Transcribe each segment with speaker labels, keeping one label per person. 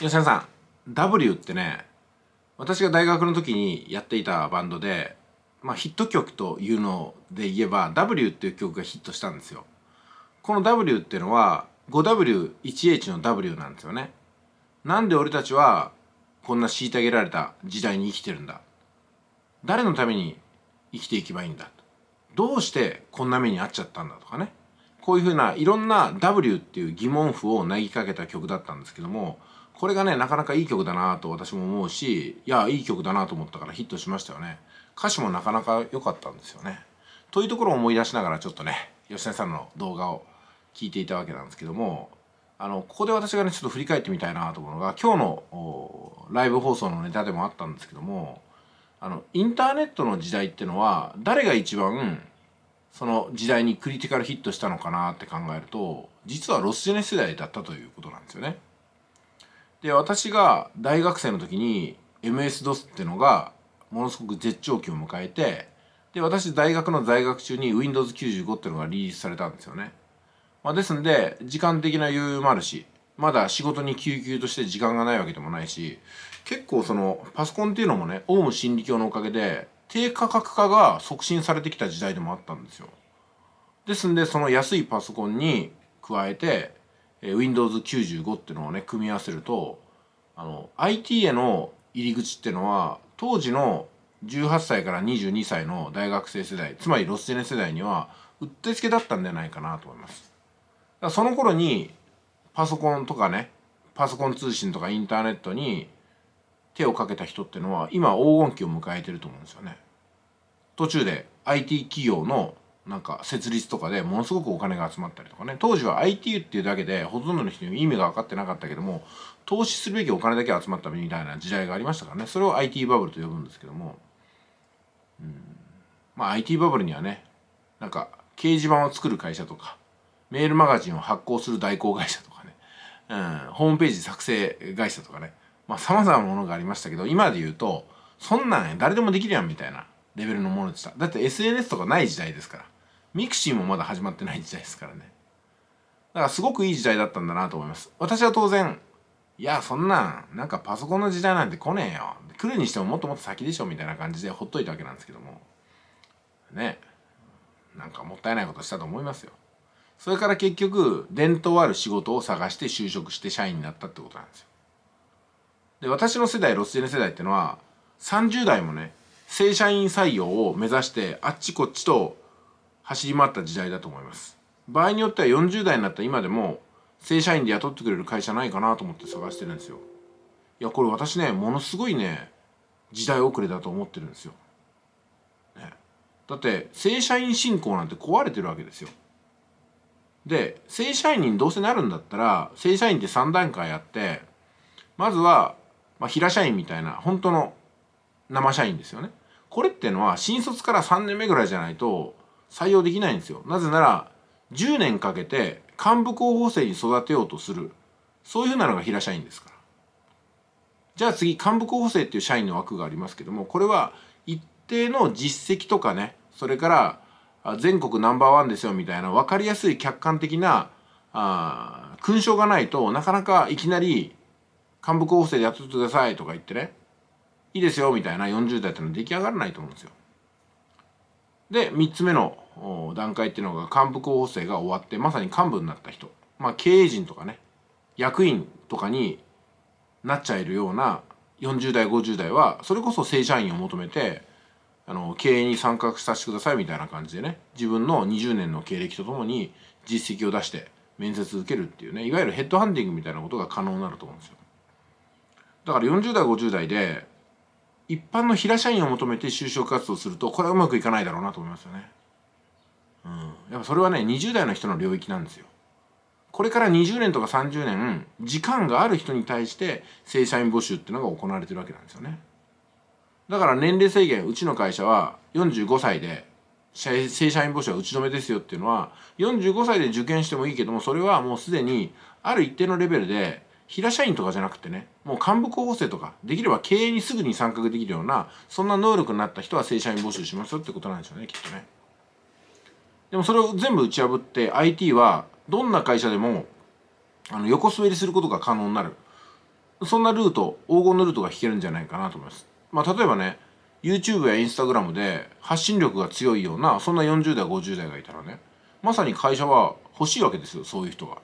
Speaker 1: 吉田さん W ってね私が大学の時にやっていたバンドで、まあ、ヒット曲というので言えば W っていう曲がヒットしたんですよこの W っていうのは 5W1H の W なんですよねなんで俺たちはこんな虐げられた時代に生きてるんだ誰のために生きていけばいいんだどうしてこんな目に遭っちゃったんだとかねこういうふうないろんな W っていう疑問符を投げかけた曲だったんですけどもこれがねなかなかいい曲だなと私も思うしいやいい曲だなと思ったからヒットしましたよね歌詞もなかなか良かったんですよねというところを思い出しながらちょっとね吉田さんの動画を聞いていたわけなんですけどもあのここで私がねちょっと振り返ってみたいなと思うのが今日のライブ放送のネタでもあったんですけどもあのインターネットの時代ってのは誰が一番その時代にクリティカルヒットしたのかなって考えると実はロスジェネ世代だったということなんですよね。で私が大学生の時に MS-DOS ってのがものすごく絶頂期を迎えてで私大学の在学中に Windows95 ってのがリリースされたんですよね。まあ、ですんで時間的な余裕もあるしまだ仕事に救急として時間がないわけでもないし結構そのパソコンっていうのもねオウム真理教のおかげで低価格化が促進されてきた時代でもあったんですよ。ですんでその安いパソコンに加えてえ Windows95 っていうのをね組み合わせるとあの IT への入り口っていうのは当時の18歳から22歳の大学生世代つまりロスジェネ世代にはうってつけだったんじゃないかなと思います。その頃にパソコンとかねパソコン通信とかインターネットに手をかけた人ってのは今黄金期を迎えてると思うんですよね。途中で IT 企業のなんか設立とかでものすごくお金が集まったりとかね当時は IT っていうだけでほとんどの人に意味が分かってなかったけども投資するべきお金だけ集まったみたいな時代がありましたからねそれを IT バブルと呼ぶんですけども、うん、まあ IT バブルにはねなんか掲示板を作る会社とかメールマガジンを発行する代行会社とかね、うん、ホームページ作成会社とかねまあ、様々なものがありましたけど、今で言うと、そんなん誰でもできるやんみたいなレベルのものでした。だって SNS とかない時代ですから。ミクシーもまだ始まってない時代ですからね。だからすごくいい時代だったんだなと思います。私は当然、いや、そんなん、なんかパソコンの時代なんて来ねえよ。来るにしてももっともっと先でしょみたいな感じでほっといたわけなんですけども。ね。なんかもったいないことしたと思いますよ。それから結局、伝統ある仕事を探して就職して社員になったってことなんですよ。で私の世代ロスジェネ世代っていうのは30代もね正社員採用を目指してあっちこっちと走り回った時代だと思います場合によっては40代になった今でも正社員で雇ってくれる会社ないかなと思って探してるんですよいやこれ私ねものすごいね時代遅れだと思ってるんですよ、ね、だって正社員進行なんて壊れてるわけですよで正社員にどうせなるんだったら正社員って3段階あってまずはまあ、平社員みたいな本当の生社員ですよねこれってのは新卒から3年目ぐらいじゃないと採用できないんですよなぜなら10年かけて幹部候補生に育てようとするそういうふうなのが平社員ですからじゃあ次幹部候補生っていう社員の枠がありますけどもこれは一定の実績とかねそれから全国ナンバーワンですよみたいな分かりやすい客観的なあ勲章がないとなかなかいきなり幹部候補生でやっいてくださいとか言ってねいいですよみたいな40代ってのは出来上がらないと思うんですよ。で3つ目の段階っていうのが幹部候補生が終わってまさに幹部になった人まあ経営陣とかね役員とかになっちゃえるような40代50代はそれこそ正社員を求めてあの経営に参画させてくださいみたいな感じでね自分の20年の経歴とともに実績を出して面接受けるっていうねいわゆるヘッドハンディングみたいなことが可能になると思うんですよ。だから40代50代で一般の平社員を求めて就職活動するとこれはうまくいかないだろうなと思いますよね。うん、やっぱそれはね20代の人の領域なんですよ。これから20年とか30年時間がある人に対して正社員募集っていうのが行われてるわけなんですよね。だから年齢制限うちの会社は45歳で正社員募集は打ち止めですよっていうのは45歳で受験してもいいけどもそれはもうすでにある一定のレベルで平社員とかじゃなくてねもう幹部候補生とかできれば経営にすぐに参画できるようなそんな能力になった人は正社員募集しますよってことなんでしょうねきっとねでもそれを全部打ち破って IT はどんな会社でもあの横滑りすることが可能になるそんなルート黄金のルートが引けるんじゃないかなと思いますまあ例えばね YouTube や Instagram で発信力が強いようなそんな40代50代がいたらねまさに会社は欲しいわけですよそういう人が。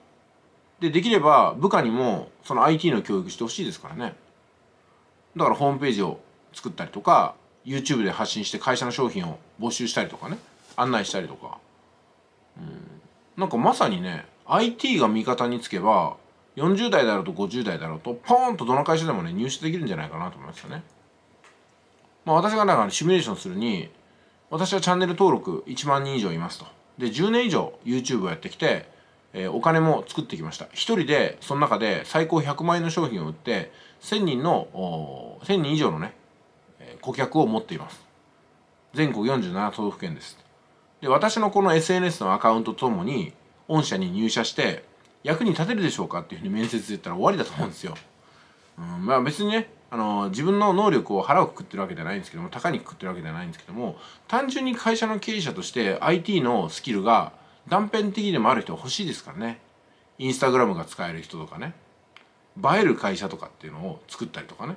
Speaker 1: でできれば部下にもその IT の教育してほしいですからねだからホームページを作ったりとか YouTube で発信して会社の商品を募集したりとかね案内したりとかうんなんかまさにね IT が味方につけば40代だろうと50代だろうとポーンとどの会社でもね入手できるんじゃないかなと思いますよねまあ私がなんかシミュレーションするに私はチャンネル登録1万人以上いますとで10年以上 YouTube をやってきてえー、お金も作ってきました1人でその中で最高100万円の商品を売って1000人の1000人以上のね顧客を持っています全国47都道府県ですで私のこの SNS のアカウントともに御社に入社して役に立てるでしょうかっていうふうに面接で言ったら終わりだと思うんですよ、うん、まあ別にねあの自分の能力を腹をくくってるわけじゃないんですけども高にくくってるわけじゃないんですけども単純に会社の経営者として IT のスキルが断片的でもある人欲しいですからねインスタグラムが使える人とかね映える会社とかっていうのを作ったりとかね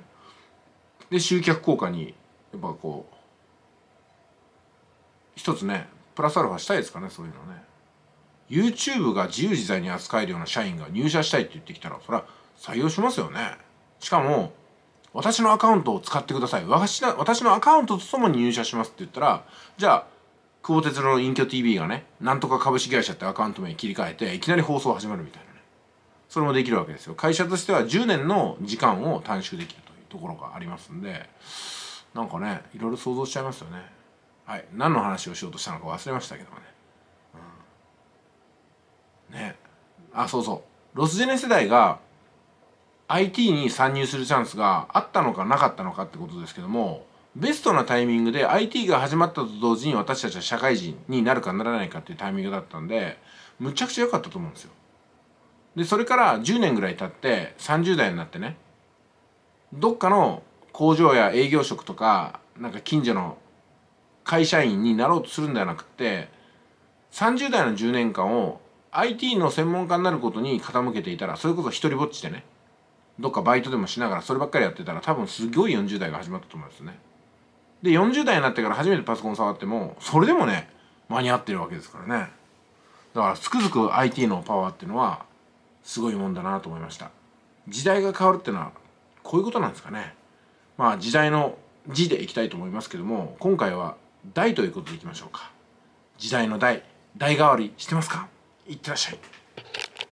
Speaker 1: で集客効果にやっぱこう一つねプラスアルファしたいですかねそういうのね YouTube が自由自在に扱えるような社員が入社したいって言ってきたらそれは採用しますよねしかも私のアカウントを使ってください私のアカウントとともに入社しますって言ったらじゃあ久保哲郎の隠居 TV がね、なんとか株式会社ってアカウント名切り替えて、いきなり放送始まるみたいなね。それもできるわけですよ。会社としては10年の時間を短縮できるというところがありますんで、なんかね、いろいろ想像しちゃいますよね。はい。何の話をしようとしたのか忘れましたけどもね。うん、ね。あ、そうそう。ロスジェネ世代が IT に参入するチャンスがあったのかなかったのかってことですけども、ベストなタイミングで IT が始まったと同時に私たちは社会人になるかならないかっていうタイミングだったんでむちゃくちゃ良かったと思うんですよ。でそれから10年ぐらい経って30代になってねどっかの工場や営業職とかなんか近所の会社員になろうとするんではなくて30代の10年間を IT の専門家になることに傾けていたらそれこそ一人ぼっちでねどっかバイトでもしながらそればっかりやってたら多分すごい40代が始まったと思うんですよね。で40代になってから初めてパソコン触ってもそれでもね間に合ってるわけですからねだからつくづく IT のパワーっていうのはすごいもんだなと思いました時代が変わるってのはこういうことなんですかねまあ時代の字でいきたいと思いますけども今回は大ということでいきましょうか時代の代代わりしてますかいってらっしゃい